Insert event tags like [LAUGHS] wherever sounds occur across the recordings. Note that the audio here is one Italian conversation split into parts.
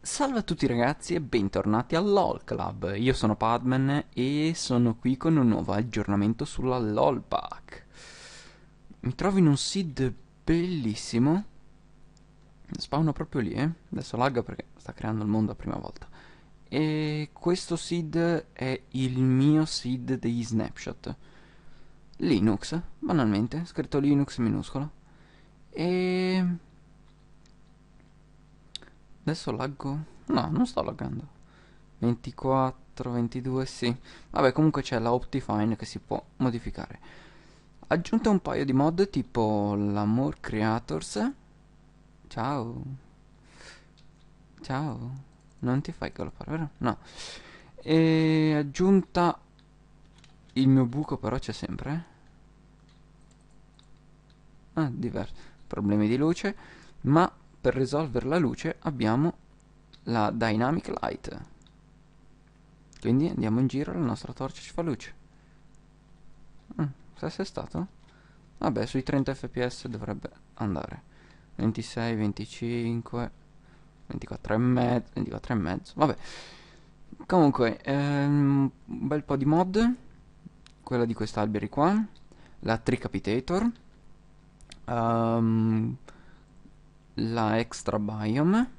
Salve a tutti ragazzi e bentornati al LOL Club, io sono Padman e sono qui con un nuovo aggiornamento sulla LOL Pack Mi trovo in un seed bellissimo Spawno proprio lì eh, adesso lagga perché sta creando il mondo la prima volta E questo seed è il mio seed degli snapshot Linux, banalmente, scritto Linux minuscolo E Adesso laggo? No, non sto laggando. 24, 22, sì. Vabbè, comunque c'è la Optifine che si può modificare. Aggiunte un paio di mod tipo la More Creators. Ciao. Ciao. Non ti fai galoppare, vero? No. E aggiunta... Il mio buco però c'è sempre. Ah, diverso. Problemi di luce. Ma per risolvere la luce abbiamo la dynamic light quindi andiamo in giro la nostra torcia ci fa luce mm, se è stato vabbè sui 30 fps dovrebbe andare 26 25 24 e mezzo 24 e mezzo vabbè comunque ehm, un bel po' di mod quella di quest'alberi qua la tricapitator um, ehm, la extra biome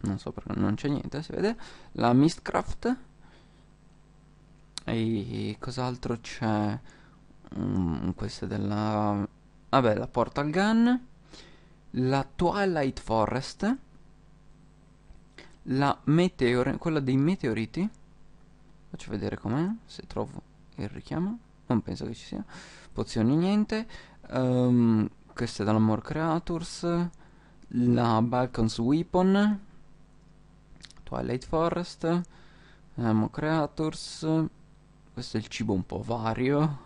non so perché non c'è niente si vede la mistcraft e cos'altro c'è um, mm, questa è della vabbè la portal gun la twilight forest la meteor quella dei meteoriti faccio vedere com'è se trovo il richiamo non penso che ci sia pozioni niente um, ehm, questa è dalla more creatures la Balkans Weapon, Twilight Forest, Ammo Creators, questo è il cibo un po' vario,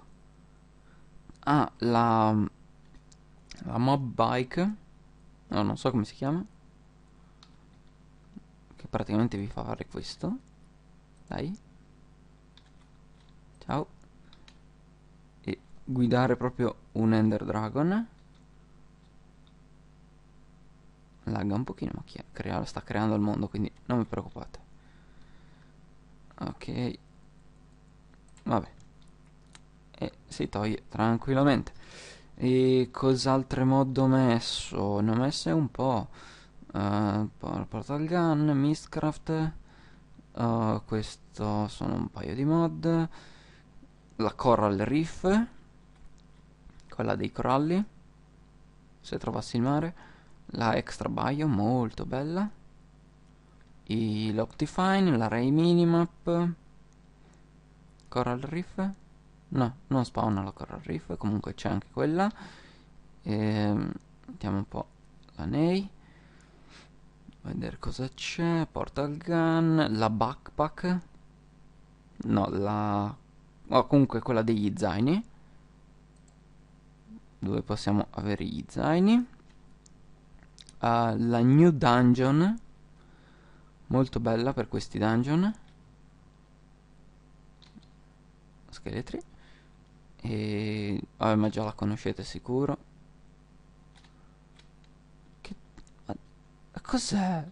ah, la, la Mob Bike, no, non so come si chiama, che praticamente vi fa fare questo, dai, ciao, e guidare proprio un Ender Dragon, lagga un pochino ma chi Crea, sta creando il mondo quindi non vi preoccupate ok vabbè e si toglie tranquillamente e cos'altro mod ho messo? ne ho messe un po' uh, portal gun, mistcraft uh, questo sono un paio di mod la coral reef quella dei coralli se trovassi il mare la extra bio molto bella i l'Optifine, la Ray Minimap Coral Reef no, non spawna la Coral Reef comunque c'è anche quella e, ehm, vediamo un po' la Nei vedere cosa c'è Portal Gun, la Backpack no, la oh, comunque quella degli zaini dove possiamo avere gli zaini la new dungeon molto bella per questi dungeon scheletri e vabbè ma già la conoscete sicuro che cos'è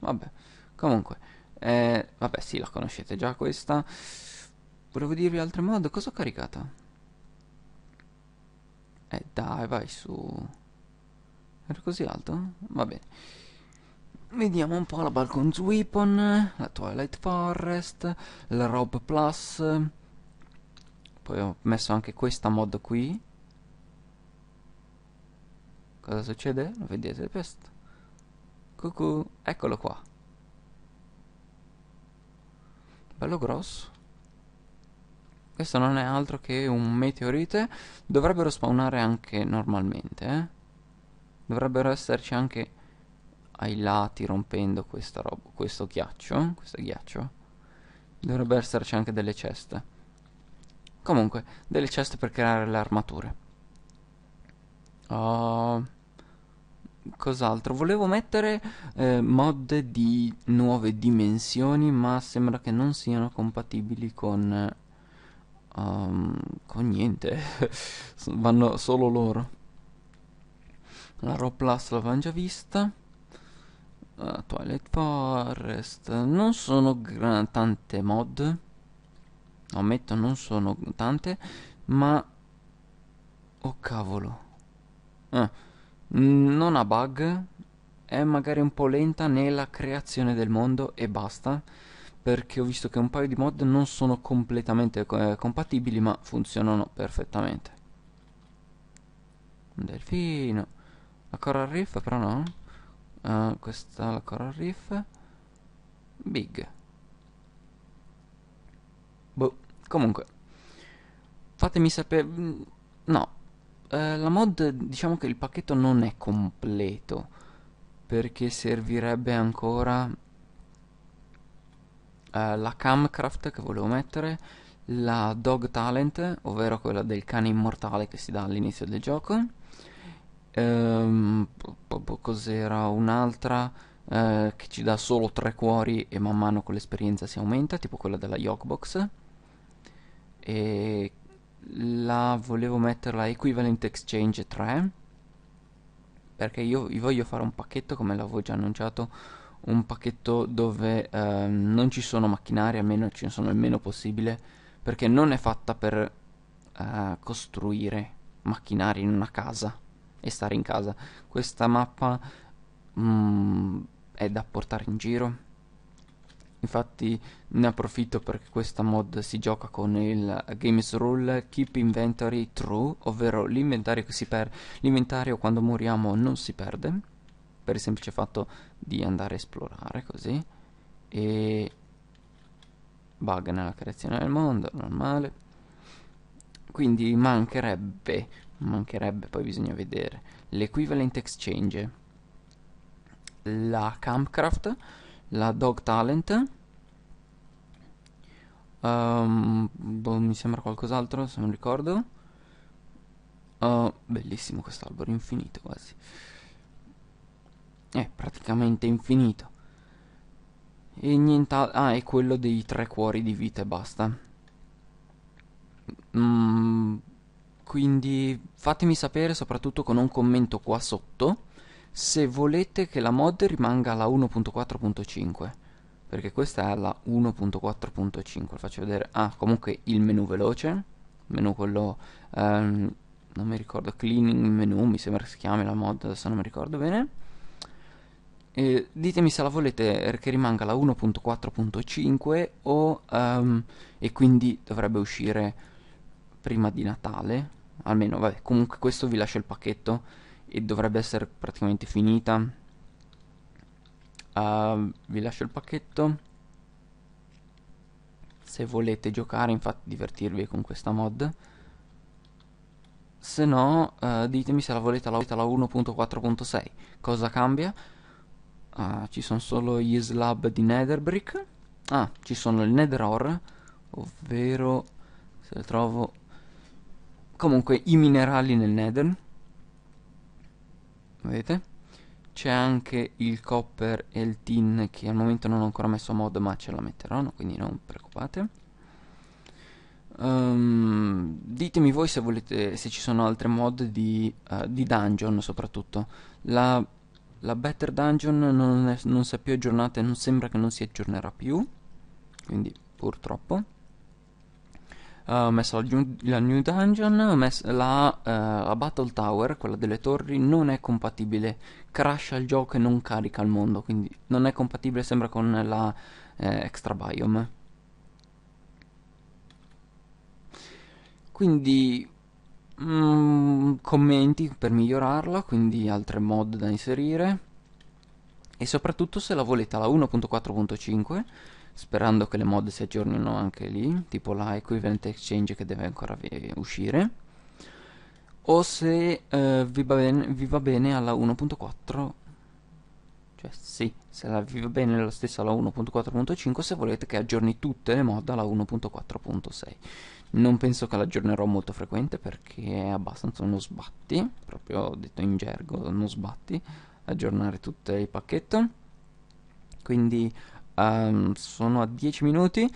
vabbè comunque eh, vabbè sì la conoscete già questa volevo dirvi altro modo cosa ho caricato eh dai vai su era così alto? Va bene. Vediamo un po' la Balcon's Weapon, la Twilight Forest, la Rob Plus. Poi ho messo anche questa mod qui. Cosa succede? Lo vedete questo? Cucù, eccolo qua. Bello grosso. Questo non è altro che un meteorite. Dovrebbero spawnare anche normalmente, eh dovrebbero esserci anche ai lati rompendo questa roba, questo ghiaccio, questo ghiaccio, dovrebbero esserci anche delle ceste. Comunque, delle ceste per creare le armature. Uh, cos'altro? Volevo mettere eh, mod di nuove dimensioni, ma sembra che non siano compatibili con... Um, con niente. [LAUGHS] Vanno solo loro la Raw l'avevamo già vista uh, Twilight Forest non sono gran, tante mod ammetto non sono tante ma oh cavolo ah. non ha bug è magari un po' lenta nella creazione del mondo e basta perché ho visto che un paio di mod non sono completamente eh, compatibili ma funzionano perfettamente un delfino la coral reef però no. Uh, questa la coral reef. Big. Boh, comunque. Fatemi sapere... Mm, no. Uh, la mod, diciamo che il pacchetto non è completo. Perché servirebbe ancora uh, la camcraft che volevo mettere, la dog talent, ovvero quella del cane immortale che si dà all'inizio del gioco ehm, cos'era un'altra eh, che ci dà solo tre cuori e man mano con l'esperienza si aumenta, tipo quella della Yogbox. E la volevo metterla Equivalent Exchange 3 perché io vi voglio fare un pacchetto come l'avevo già annunciato un pacchetto dove ehm, non ci sono macchinari almeno ce ne sono il meno possibile perché non è fatta per eh, costruire macchinari in una casa e stare in casa. Questa mappa mm, è da portare in giro. Infatti ne approfitto perché questa mod si gioca con il Games Rule Keep Inventory True, ovvero l'inventario, che per... l'inventario quando moriamo non si perde, per il semplice fatto di andare a esplorare così. E bug nella creazione del mondo, normale. Quindi mancherebbe mancherebbe, poi bisogna vedere. L'equivalent exchange, la Campcraft, la Dog Talent. Um, boh, mi sembra qualcos'altro, se non ricordo. Uh, bellissimo albero, infinito quasi. È eh, praticamente infinito. E nient'altro. Ah, è quello dei tre cuori di vita e basta. Mm, quindi fatemi sapere soprattutto con un commento qua sotto se volete che la mod rimanga alla 1.4.5 perché questa è la 1.4.5 faccio vedere ah comunque il menu veloce menu quello ehm, non mi ricordo cleaning menu mi sembra che si chiami la mod adesso non mi ricordo bene e ditemi se la volete che rimanga la 1.4.5 o um, e quindi dovrebbe uscire prima di Natale almeno vabbè comunque questo vi lascio il pacchetto e dovrebbe essere praticamente finita uh, vi lascio il pacchetto se volete giocare infatti divertirvi con questa mod se no uh, ditemi se la volete la 1.4.6 cosa cambia uh, ci sono solo gli slab di netherbrick ah ci sono il netheror ovvero se lo trovo comunque i minerali nel nether vedete c'è anche il copper e il tin che al momento non ho ancora messo mod ma ce la metteranno quindi non preoccupate um, ditemi voi se volete se ci sono altre mod di, uh, di dungeon soprattutto la, la better dungeon non, è, non si è più aggiornata e non sembra che non si aggiornerà più quindi purtroppo eh, ho messo la new, la new dungeon, messo la, uh, la, battle tower, quella delle torri, non è compatibile, crasha il gioco e non carica il mondo, quindi non è compatibile sembra con la eh, extra biome. Quindi mm, commenti per migliorarla, quindi altre mod da inserire e soprattutto se la volete alla 1.4.5 sperando che le mod si aggiornino anche lì, tipo la Equivalent Exchange che deve ancora uscire, o se eh, vi, va bene, vi, va bene, alla 1.4, cioè sì, se la, vi va bene la stessa alla 1.4.5 se volete che aggiorni tutte le mod alla 1.4.6. Non penso che l'aggiornerò molto frequente perché è abbastanza uno sbatti, proprio detto in gergo, uno sbatti, aggiornare tutto il pacchetto. Quindi Um, sono a 10 minuti,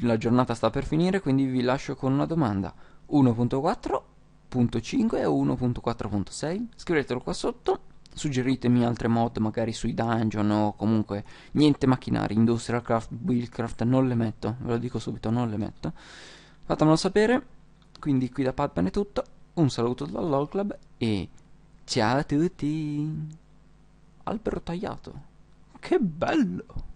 la giornata sta per finire, quindi vi lascio con una domanda. 1.4.5 e 1.4.6, scrivetelo qua sotto, suggeritemi altre mod magari sui dungeon o comunque niente macchinari, industrial craft, buildcraft, non le metto, ve lo dico subito, non le metto. Fatemelo sapere, quindi qui da Padman è tutto, un saluto dall'All Club e ciao a tutti! Albero tagliato, che bello!